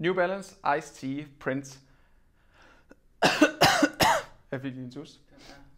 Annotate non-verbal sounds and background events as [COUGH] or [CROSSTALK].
New Balance Ice Tea Print. [COUGHS] Jeg fik lige en tus. Den er